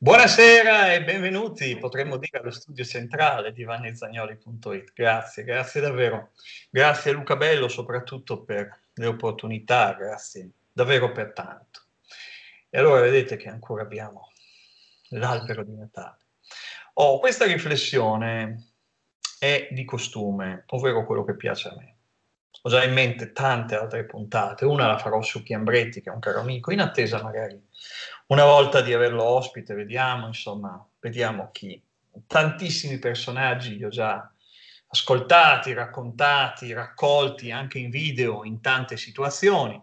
Buonasera e benvenuti, potremmo dire, allo studio centrale di vannezagnoli.it. Grazie, grazie davvero. Grazie a Luca Bello soprattutto per le opportunità, grazie davvero per tanto. E allora vedete che ancora abbiamo l'albero di Natale. Oh, questa riflessione è di costume, ovvero quello che piace a me. Ho già in mente tante altre puntate, una la farò su Chiambretti, che è un caro amico, in attesa magari una volta di averlo ospite, vediamo, insomma, vediamo chi. Tantissimi personaggi li ho già ascoltati, raccontati, raccolti anche in video in tante situazioni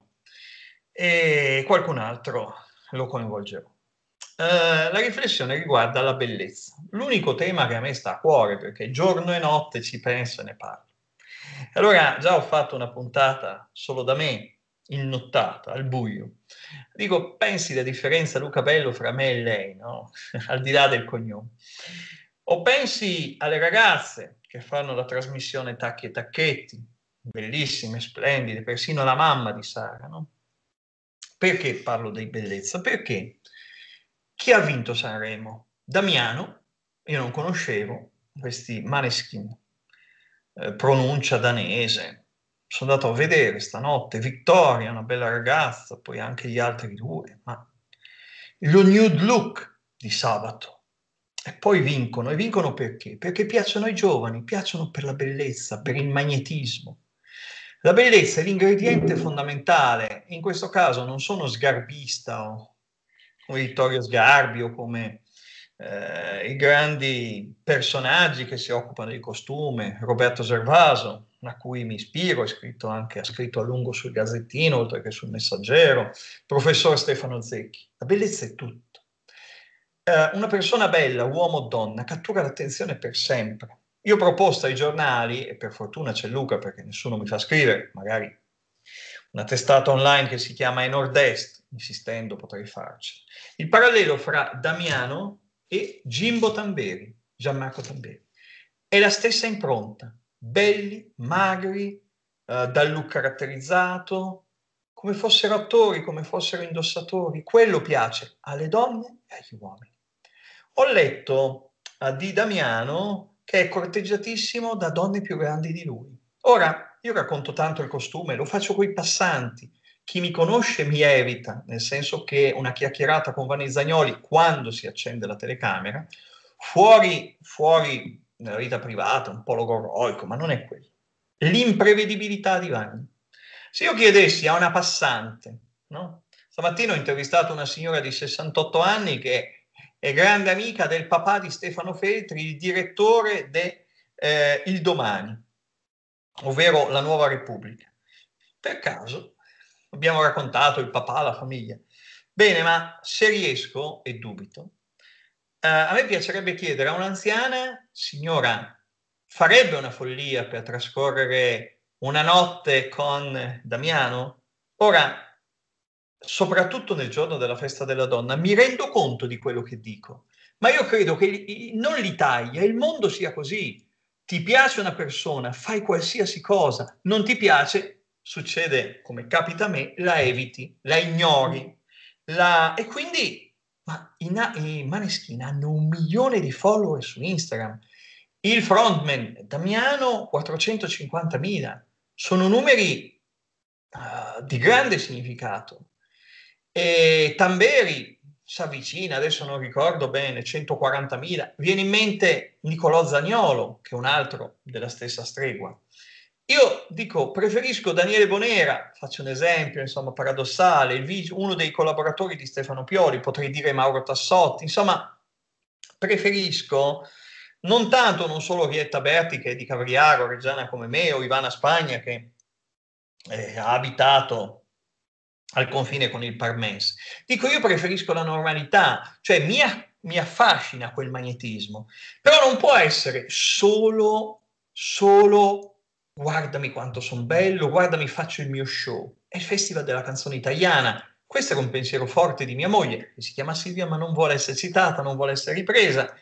e qualcun altro lo coinvolgerò. Uh, la riflessione riguarda la bellezza, l'unico tema che a me sta a cuore perché giorno e notte ci penso e ne parlo. Allora già ho fatto una puntata solo da me in nottata, al buio. Dico, pensi la differenza, Luca Bello, fra me e lei, no? al di là del cognome. O pensi alle ragazze che fanno la trasmissione Tacchi e Tacchetti, bellissime, splendide, persino la mamma di Sara, no? Perché parlo di bellezza? Perché chi ha vinto Sanremo? Damiano, io non conoscevo questi Maneskin, eh, pronuncia danese, sono andato a vedere stanotte Vittoria, una bella ragazza, poi anche gli altri due, ma lo nude look di sabato. E poi vincono, e vincono perché? Perché piacciono ai giovani, piacciono per la bellezza, per il magnetismo. La bellezza è l'ingrediente fondamentale, in questo caso non sono sgarbista o come Vittorio Sgarbi o come eh, i grandi personaggi che si occupano di costume, Roberto Servaso, a cui mi ispiro, ha scritto anche, ha scritto a lungo sul Gazzettino, oltre che sul Messaggero, professor Stefano Zecchi. La bellezza è tutto. Eh, una persona bella, uomo o donna, cattura l'attenzione per sempre. Io ho proposto ai giornali, e per fortuna c'è Luca perché nessuno mi fa scrivere, magari una testata online che si chiama E-Nord-Est, insistendo potrei farci, il parallelo fra Damiano e Gimbo Tamberi, Gianmarco Tamberi. È la stessa impronta, belli, magri, eh, dal look caratterizzato, come fossero attori, come fossero indossatori. Quello piace alle donne e agli uomini. Ho letto eh, di Damiano che è corteggiatissimo da donne più grandi di lui. Ora, io racconto tanto il costume, lo faccio coi passanti. Chi mi conosce mi evita, nel senso che una chiacchierata con Vanessa Zagnoli, quando si accende la telecamera, fuori, fuori nella vita privata, un po' logoroico, ma non è quello. L'imprevedibilità di Wagner. Se io chiedessi a una passante, no? stamattina ho intervistato una signora di 68 anni che è grande amica del papà di Stefano Feltri, il direttore del eh, Il Domani, ovvero la Nuova Repubblica. Per caso abbiamo raccontato il papà, la famiglia. Bene, ma se riesco, e dubito, eh, a me piacerebbe chiedere a un'anziana signora, farebbe una follia per trascorrere una notte con Damiano? Ora, soprattutto nel giorno della festa della donna, mi rendo conto di quello che dico, ma io credo che non l'Italia, il mondo sia così. Ti piace una persona, fai qualsiasi cosa, non ti piace, succede come capita a me, la eviti, la ignori. La... E quindi ma i, eh, i Maneskin hanno un milione di follower su Instagram, il frontman Damiano 450.000, sono numeri uh, di grande significato. E Tamberi si avvicina, adesso non ricordo bene, 140.000. Viene in mente Nicolò Zagnolo, che è un altro della stessa stregua. Io dico, preferisco Daniele Bonera, faccio un esempio, insomma, paradossale, uno dei collaboratori di Stefano Pioli, potrei dire Mauro Tassotti, insomma, preferisco non tanto, non solo Rietta Berti che è di Cavriaro, Reggiana come me o Ivana Spagna che eh, ha abitato al confine con il Parmense. Dico io preferisco la normalità, cioè mi, mi affascina quel magnetismo, però non può essere solo, solo guardami quanto sono bello, guardami faccio il mio show. È il Festival della canzone italiana. Questo era un pensiero forte di mia moglie, che si chiama Silvia ma non vuole essere citata, non vuole essere ripresa.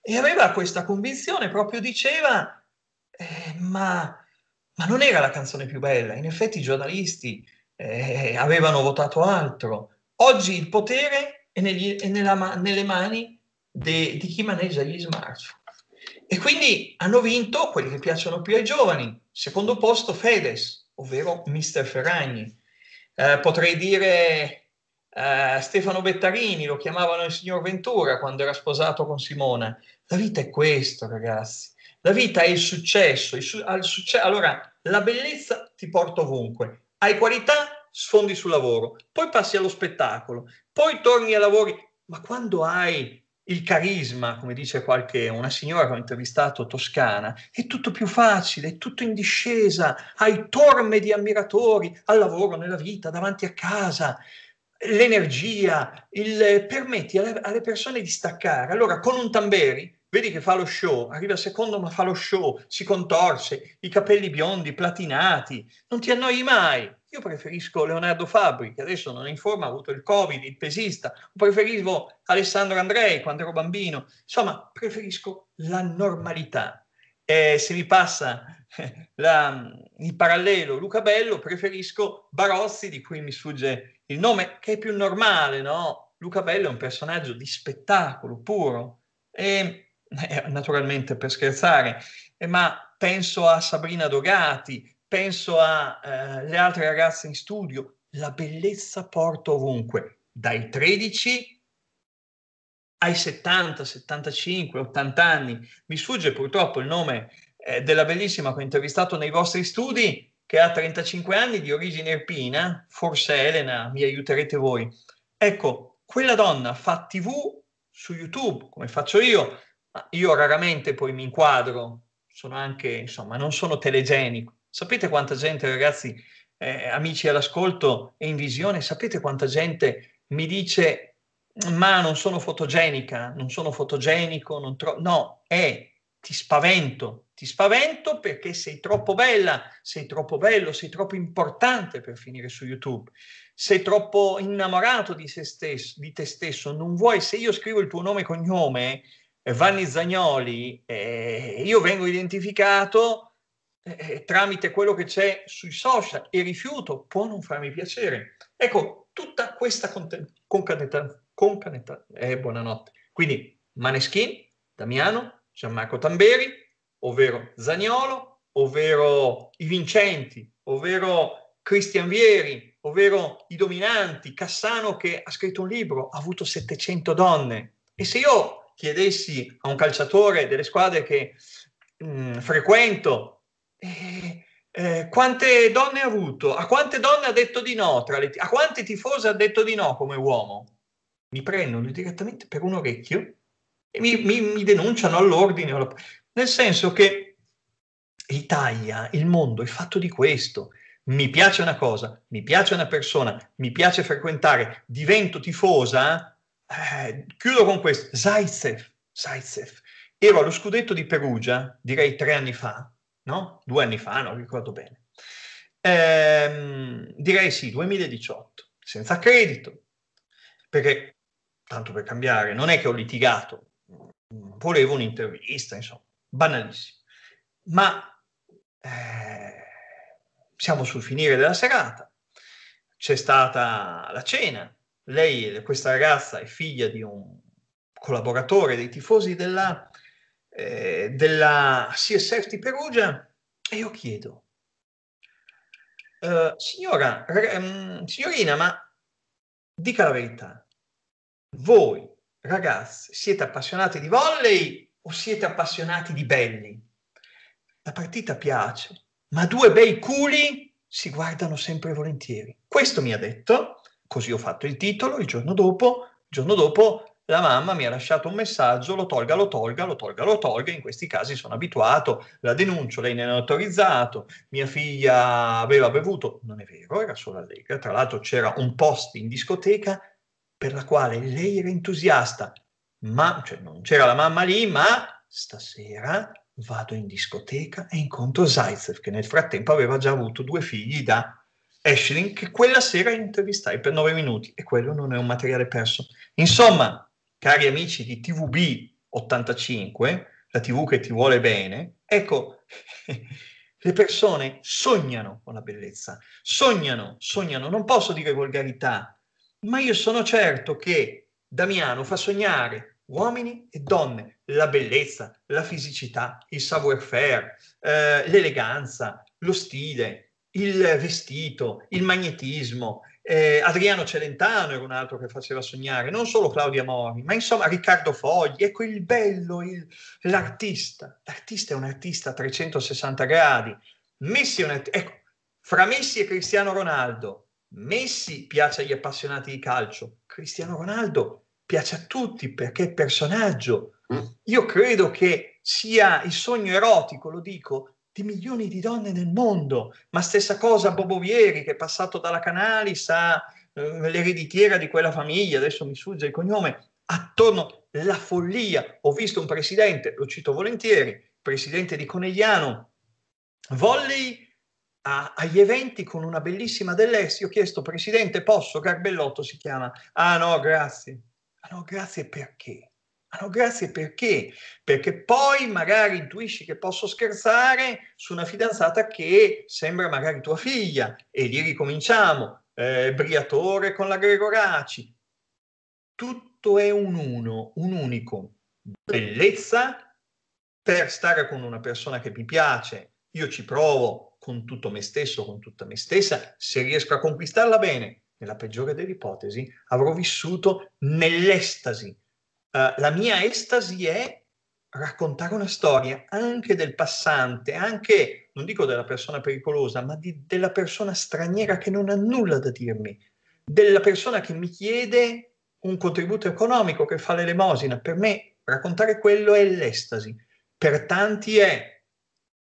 E aveva questa convinzione, proprio diceva, eh, ma, ma, non era la canzone più bella. In effetti i giornalisti eh, avevano votato altro. Oggi il potere è, negli, è nella, nelle mani de, di chi maneggia gli smartphone. E quindi hanno vinto quelli che piacciono più ai giovani. Secondo posto Fedez, ovvero Mister Ferragni. Eh, potrei dire eh, Stefano Bettarini, lo chiamavano il signor Ventura quando era sposato con Simona. La vita è questo, ragazzi. La vita è il successo. Il su- succe- allora, la bellezza ti porta ovunque. Hai qualità, sfondi sul lavoro, poi passi allo spettacolo, poi torni ai lavori. Ma quando hai il carisma, come dice qualche, una signora che ho intervistato, toscana, è tutto più facile, è tutto in discesa, hai torme di ammiratori al lavoro, nella vita, davanti a casa, l'energia, il, permetti alle, alle persone di staccare. Allora, con un tamberi, vedi che fa lo show, arriva secondo ma fa lo show, si contorse, i capelli biondi, platinati, non ti annoi mai, io preferisco Leonardo Fabri, che adesso non è in forma, ha avuto il Covid, il pesista. Preferivo Alessandro Andrei quando ero bambino. Insomma, preferisco la normalità. Eh, se mi passa la, mm, il parallelo Luca Bello, preferisco Barozzi, di cui mi sfugge il nome, che è più normale, no? Luca Bello è un personaggio di spettacolo puro. E, naturalmente per scherzare, ma penso a Sabrina Dogati, penso alle eh, altre ragazze in studio, la bellezza porta ovunque, dai 13 ai 70, 75, 80 anni. Mi sfugge purtroppo il nome eh, della bellissima che ho intervistato nei vostri studi, che ha 35 anni di origine erpina, forse Elena, mi aiuterete voi. Ecco, quella donna fa TV su YouTube, come faccio io, ma io raramente poi mi inquadro, sono anche, insomma, non sono telegenico Sapete quanta gente, ragazzi, eh, amici all'ascolto e in visione, sapete quanta gente mi dice ma non sono fotogenica, non sono fotogenico, non tro-". no, è eh, ti spavento, ti spavento perché sei troppo bella, sei troppo bello, sei troppo importante per finire su YouTube, sei troppo innamorato di, stesso, di te stesso, non vuoi, se io scrivo il tuo nome e cognome, eh, Vanni Zagnoli, eh, io vengo identificato eh, eh, tramite quello che c'è sui social e rifiuto, può non farmi piacere. Ecco, tutta questa concatenata, concatenata, eh, buonanotte. Quindi Maneskin, Damiano, Gianmarco Tamberi, ovvero Zagnolo, ovvero i vincenti, ovvero Cristian Vieri, ovvero i dominanti, Cassano che ha scritto un libro, ha avuto 700 donne. E se io chiedessi a un calciatore delle squadre che mh, mm, frequento eh, eh, quante donne ha avuto? A quante donne ha detto di no? T- a quante tifose ha detto di no come uomo? Mi prendono direttamente per un orecchio e mi, mi, mi denunciano all'ordine. Nel senso che l'Italia, il mondo è fatto di questo mi piace una cosa, mi piace una persona, mi piace frequentare, divento tifosa, eh, chiudo con questo. Zaitsev, Zaitsev. Ero allo scudetto di Perugia, direi tre anni fa, no? Due anni fa, non ricordo bene. Ehm, direi sì, 2018, senza credito, perché, tanto per cambiare, non è che ho litigato, volevo un'intervista, insomma, banalissimo. Ma eh, siamo sul finire della serata, c'è stata la cena, lei, questa ragazza, è figlia di un collaboratore dei tifosi della eh, della CSF di Perugia e io chiedo, eh, signora, r- ehm, signorina, ma dica la verità, voi ragazzi siete appassionati di volley o siete appassionati di belli? La partita piace, ma due bei culi si guardano sempre volentieri. Questo mi ha detto, così ho fatto il titolo, il giorno dopo, il giorno dopo la mamma mi ha lasciato un messaggio, lo tolga, lo tolga, lo tolga, lo tolga, in questi casi sono abituato, la denuncio, lei ne ha autorizzato, mia figlia aveva bevuto, non è vero, era solo allegra, tra l'altro c'era un post in discoteca per la quale lei era entusiasta, ma cioè non c'era la mamma lì, ma stasera vado in discoteca e incontro Zaitsev, che nel frattempo aveva già avuto due figli da Ashling, che quella sera intervistai per nove minuti e quello non è un materiale perso. Insomma, cari amici di TVB85, la TV che ti vuole bene, ecco, le persone sognano con la bellezza, sognano, sognano, non posso dire volgarità, ma io sono certo che Damiano fa sognare uomini e donne, la bellezza, la fisicità, il savoir-faire, eh, l'eleganza, lo stile, il vestito, il magnetismo, eh, Adriano Celentano era un altro che faceva sognare, non solo Claudia Mori, ma insomma Riccardo Fogli, ecco il bello, il, l'artista. L'artista è un artista a 360 gradi. Messi è un artista, ecco, fra Messi e Cristiano Ronaldo, Messi piace agli appassionati di calcio, Cristiano Ronaldo piace a tutti perché è personaggio. Mm. Io credo che sia il sogno erotico, lo dico, di milioni di donne nel mondo. Ma stessa cosa Bobo Vieri, che è passato dalla Canalis all'ereditiera eh, di quella famiglia, adesso mi sfugge il cognome, attorno alla follia. Ho visto un presidente, lo cito volentieri, presidente di Conegliano, volley a, agli eventi con una bellissima dell'Est. Io ho chiesto, presidente, posso? Garbellotto si chiama. Ah no, grazie. Ah no, grazie perché? hanno ah, grazie perché? Perché poi magari intuisci che posso scherzare su una fidanzata che sembra magari tua figlia e lì ricominciamo, eh, Briatore con la Gregoraci. Tutto è un uno, un unico. Bellezza per stare con una persona che mi piace. Io ci provo con tutto me stesso, con tutta me stessa. Se riesco a conquistarla bene, nella peggiore delle ipotesi, avrò vissuto nell'estasi eh, la mia estasi è raccontare una storia anche del passante, anche, non dico della persona pericolosa, ma di, della persona straniera che non ha nulla da dirmi, della persona che mi chiede un contributo economico, che fa l'elemosina. Per me raccontare quello è l'estasi. Per tanti è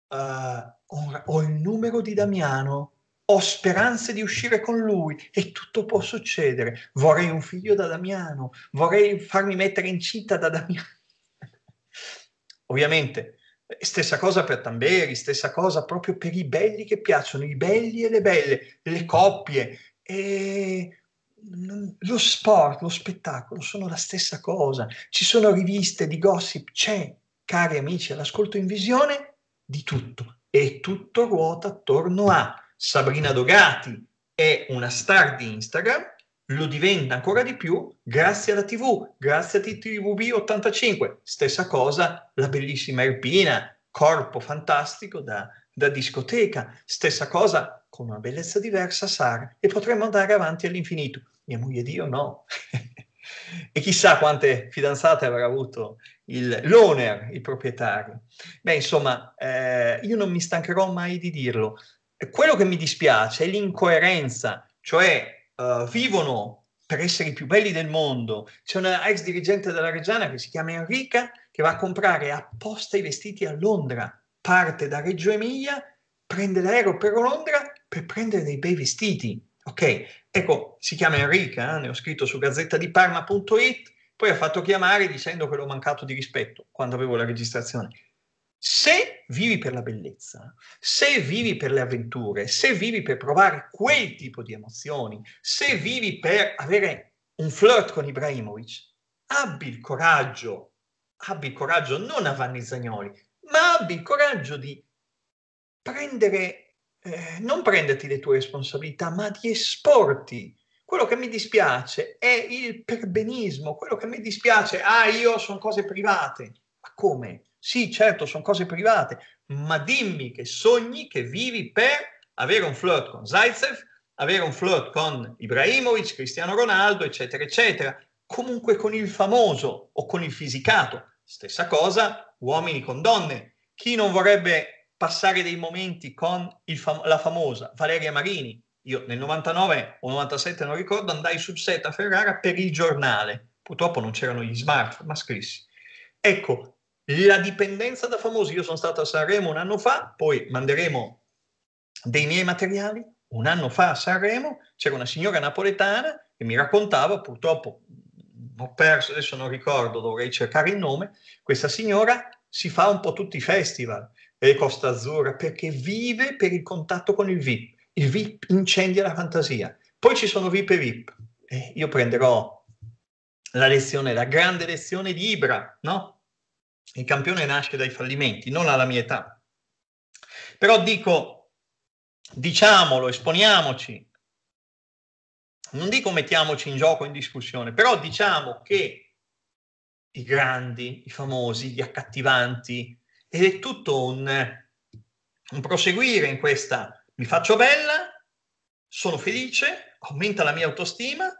uh, ho il numero di Damiano, ho speranze di uscire con lui e tutto può succedere. Vorrei un figlio da Damiano, vorrei farmi mettere incinta da Damiano. Ovviamente, eh, stessa cosa per Tamberi, stessa cosa proprio per i belli che piacciono, i belli e le belle, le coppie. E lo sport, lo spettacolo sono la stessa cosa. Ci sono riviste di gossip, c'è, cari amici, all'ascolto in visione di tutto e tutto ruota attorno a Sabrina Dogati è una star di Instagram, lo diventa ancora di più grazie alla TV, grazie a TTVB85. Stessa cosa la bellissima Erpina, corpo fantastico da, da discoteca. Stessa cosa con una bellezza diversa Sara e potremmo andare avanti all'infinito. Mia moglie Dio no. e chissà quante fidanzate avrà avuto il, l'owner, il proprietario. Beh, insomma, eh, io non mi stancherò mai di dirlo quello che mi dispiace è l'incoerenza, cioè uh, vivono per essere i più belli del mondo. C'è una ex dirigente della Reggiana che si chiama Enrica che va a comprare apposta i vestiti a Londra, parte da Reggio Emilia, prende l'aereo per Londra per prendere dei bei vestiti. Ok, ecco, si chiama Enrica, eh? ne ho scritto su gazzettadiparma.it, poi ha fatto chiamare dicendo che l'ho mancato di rispetto quando avevo la registrazione se vivi per la bellezza, se vivi per le avventure, se vivi per provare quel tipo di emozioni, se vivi per avere un flirt con Ibrahimovic, abbi il coraggio, abbi il coraggio non a Vanni Zagnoli, ma abbi il coraggio di prendere, eh, non prenderti le tue responsabilità, ma di esporti. Quello che mi dispiace è il perbenismo, quello che mi dispiace, ah io sono cose private, ma come? Sì, certo, sono cose private, ma dimmi che sogni che vivi per avere un flirt con Zaitsev, avere un flirt con Ibrahimovic, Cristiano Ronaldo, eccetera, eccetera. Comunque con il famoso o con il fisicato. Stessa cosa, uomini con donne. Chi non vorrebbe passare dei momenti con fam- la famosa Valeria Marini? Io nel 99 o 97, non ricordo, andai sul set a Ferrara per il giornale. Purtroppo non c'erano gli smartphone, ma scrissi. Ecco, la dipendenza da famosi. Io sono stato a Sanremo un anno fa, poi manderemo dei miei materiali. Un anno fa a Sanremo c'era una signora napoletana che mi raccontava, purtroppo ho perso, adesso non ricordo, dovrei cercare il nome, questa signora si fa un po' tutti i festival e Costa Azzurra perché vive per il contatto con il VIP. Il VIP incendia la fantasia. Poi ci sono VIP e VIP. Eh, io prenderò la lezione, la grande lezione di Ibra, no? Il campione nasce dai fallimenti, non alla mia età. Però dico, diciamolo, esponiamoci. Non dico mettiamoci in gioco, in discussione, però diciamo che i grandi, i famosi, gli accattivanti, ed è tutto un, un proseguire in questa, mi faccio bella, sono felice, aumenta la mia autostima,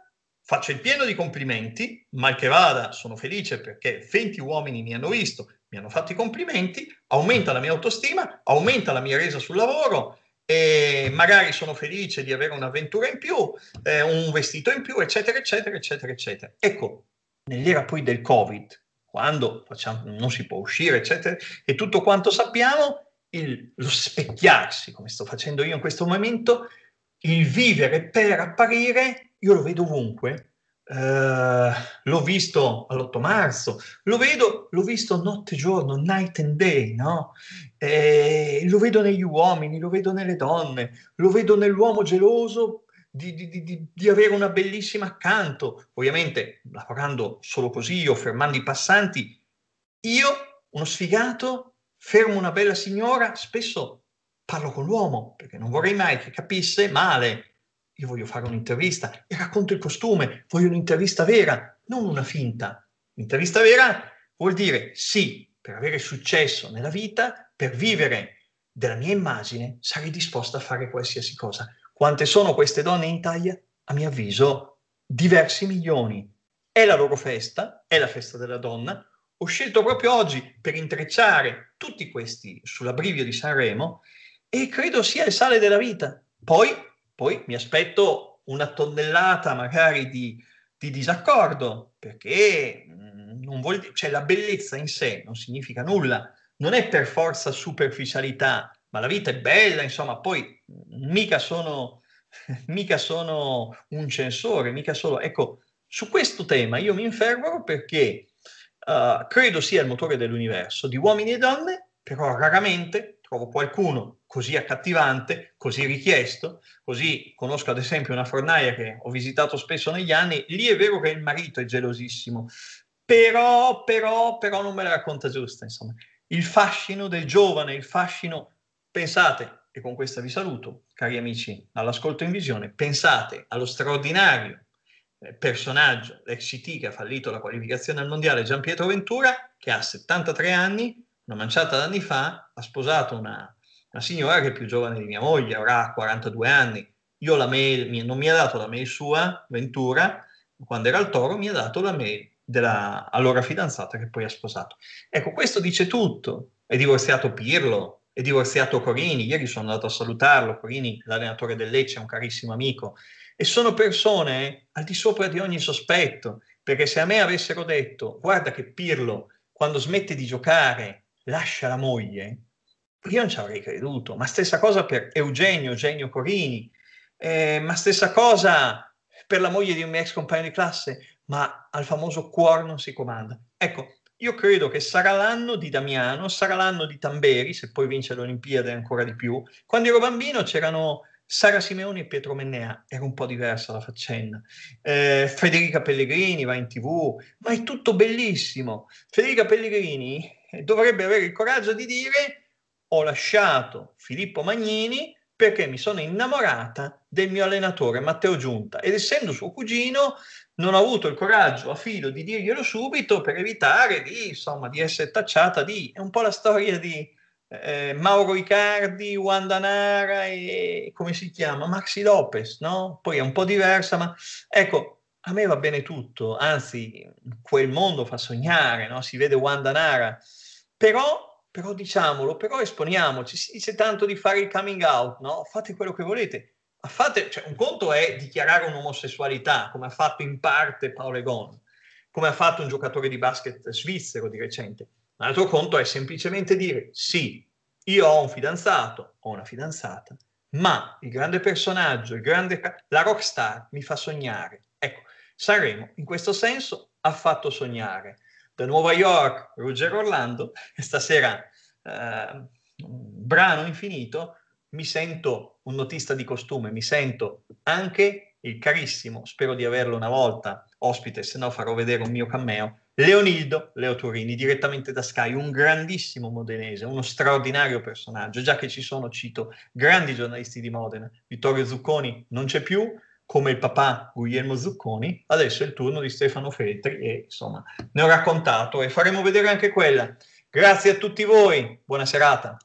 Faccio il pieno di complimenti, mal che vada, sono felice perché 20 uomini mi hanno visto, mi hanno fatto i complimenti, aumenta la mia autostima, aumenta la mia resa sul lavoro e magari sono felice di avere un'avventura in più, eh, un vestito in più, eccetera, eccetera, eccetera, eccetera. Ecco, nell'era poi del Covid, quando facciamo, non si può uscire, eccetera, e tutto quanto sappiamo, il, lo specchiarsi, come sto facendo io in questo momento, il vivere per apparire io lo vedo ovunque, eh, l'ho visto all'8 marzo, lo vedo, l'ho visto notte e giorno, night and day, no? Eh, lo vedo negli uomini, lo vedo nelle donne, lo vedo nell'uomo geloso di, di, di, di, avere una bellissima accanto. Ovviamente, lavorando solo così o fermando i passanti, io, uno sfigato, fermo una bella signora, spesso parlo con l'uomo, perché non vorrei mai che capisse male io voglio fare un'intervista e racconto il costume, voglio un'intervista vera, non una finta. L'intervista vera vuol dire sì, per avere successo nella vita, per vivere della mia immagine, sarei disposta a fare qualsiasi cosa. Quante sono queste donne in Italia? A mio avviso, diversi milioni. È la loro festa, è la festa della donna. Ho scelto proprio oggi per intrecciare tutti questi sull'abrivio di Sanremo e credo sia il sale della vita. Poi poi mi aspetto una tonnellata magari di, di disaccordo, perché mm, non vuol dire, cioè la bellezza in sé non significa nulla, non è per forza superficialità, ma la vita è bella, insomma, poi mm, mica sono, mica sono un censore, mica solo... Ecco, su questo tema io mi infervoro perché uh, credo sia il motore dell'universo, di uomini e donne, però raramente trovo qualcuno così accattivante, così richiesto, così conosco ad esempio una fornaia che ho visitato spesso negli anni, lì è vero che il marito è gelosissimo, però, però, però non me la racconta giusta, insomma. Il fascino del giovane, il fascino, pensate, e con questa vi saluto, cari amici all'ascolto in visione, pensate allo straordinario eh, personaggio, l'ex CT che ha fallito la qualificazione al mondiale, Gian Pietro Ventura, che ha 73 anni, una manciata d'anni fa, ha sposato una una signora che è più giovane di mia moglie, avrà 42 anni. Io la mail, non mi ha dato la mail sua, Ventura, quando era al toro, mi ha dato la mail della allora fidanzata che poi ha sposato. Ecco, questo dice tutto. È divorziato Pirlo, è divorziato Corini, ieri sono andato a salutarlo, Corini, l'allenatore del Lecce, è un carissimo amico, e sono persone eh, al di sopra di ogni sospetto, perché se a me avessero detto, guarda che Pirlo, quando smette di giocare, lascia la moglie, io non ci avrei creduto, ma stessa cosa per Eugenio, Eugenio Corini, eh, ma stessa cosa per la moglie di un mio ex compagno di classe, ma al famoso cuore non si comanda. Ecco, io credo che sarà l'anno di Damiano, sarà l'anno di Tamberi, se poi vince le Olimpiadi ancora di più. Quando ero bambino c'erano Sara Simeoni e Pietro Mennea, era un po' diversa la faccenda. Eh, Federica Pellegrini va in tv, ma è tutto bellissimo. Federica Pellegrini dovrebbe avere il coraggio di dire ho lasciato Filippo Magnini perché mi sono innamorata del mio allenatore Matteo Giunta ed essendo suo cugino non ho avuto il coraggio a filo di dirglielo subito per evitare di, insomma, di essere tacciata di... è un po' la storia di eh, Mauro Icardi, Wanda Nara e come si chiama? Maxi Lopez, no? Poi è un po' diversa, ma ecco, a me va bene tutto, anzi quel mondo fa sognare, no? Si vede Wanda Nara, però però diciamolo, però esponiamoci, si dice tanto di fare il coming out, no? Fate quello che volete. Fate, cioè, un conto è dichiarare un'omosessualità, come ha fatto in parte Paolo Egon, come ha fatto un giocatore di basket svizzero di recente. Un altro conto è semplicemente dire sì, io ho un fidanzato, ho una fidanzata, ma il grande personaggio, il grande, la rockstar mi fa sognare. Ecco, Sanremo in questo senso ha fatto sognare da Nuova York, Ruggero Orlando, e stasera eh, brano infinito, mi sento un notista di costume, mi sento anche il carissimo, spero di averlo una volta ospite, se no farò vedere un mio cameo, Leonildo Leo Turini, direttamente da Sky, un grandissimo modenese, uno straordinario personaggio, già che ci sono, cito, grandi giornalisti di Modena, Vittorio Zucconi non c'è più, come il papà Guglielmo Zucconi, adesso è il turno di Stefano Feltri e insomma ne ho raccontato e faremo vedere anche quella. Grazie a tutti voi, buona serata.